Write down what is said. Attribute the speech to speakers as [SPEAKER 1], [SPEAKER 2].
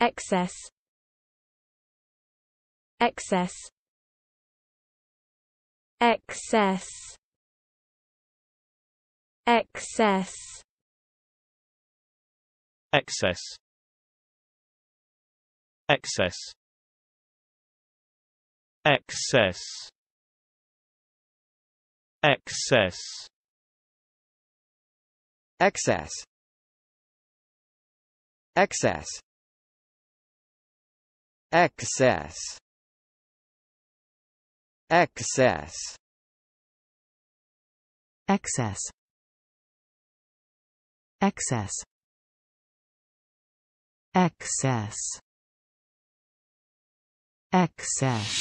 [SPEAKER 1] excess excess excess excess excess excess excess excess excess excess excess excess excess excess
[SPEAKER 2] excess excess